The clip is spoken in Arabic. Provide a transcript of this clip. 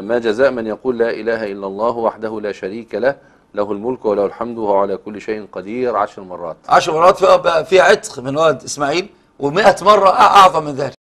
فما جزاء من يقول لا إله إلا الله وحده لا شريك له له الملك وله الحمد وهو على كل شيء قدير عشر مرات عشر مرات في عتق من ولد إسماعيل ومئة مرة أعظم من ذلك